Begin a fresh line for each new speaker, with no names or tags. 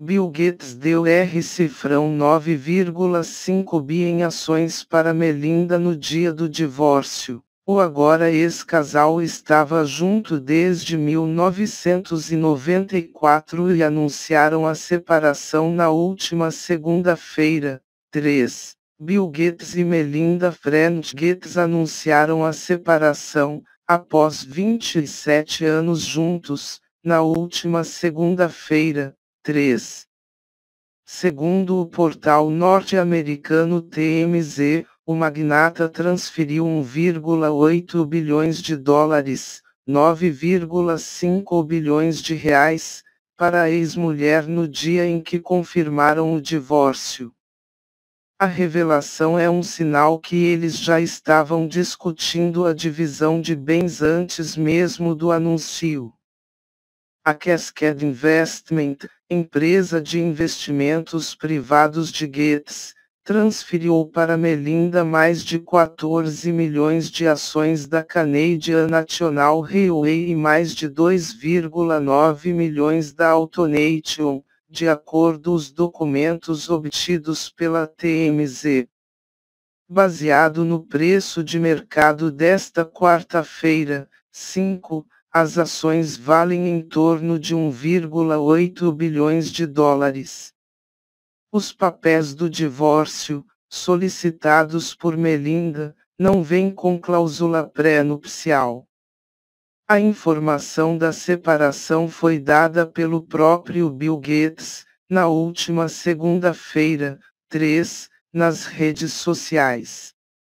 Bill Gates deu R cifrão 9,5 bi em ações para Melinda no dia do divórcio. O agora ex-casal estava junto desde 1994 e anunciaram a separação na última segunda-feira. 3. Bill Gates e Melinda French Gates anunciaram a separação, após 27 anos juntos, na última segunda-feira. 3. Segundo o portal norte-americano TMZ, o magnata transferiu 1,8 bilhões de dólares, 9,5 bilhões de reais, para a ex-mulher no dia em que confirmaram o divórcio. A revelação é um sinal que eles já estavam discutindo a divisão de bens antes mesmo do anúncio a Cascade Investment, empresa de investimentos privados de Gates, transferiu para Melinda mais de 14 milhões de ações da Canadian National Railway e mais de 2,9 milhões da Autonation, de acordo os documentos obtidos pela TMZ. Baseado no preço de mercado desta quarta-feira, 5, as ações valem em torno de 1,8 bilhões de dólares. Os papéis do divórcio, solicitados por Melinda, não vêm com cláusula pré-nupcial. A informação da separação foi dada pelo próprio Bill Gates, na última segunda-feira, 3, nas redes sociais.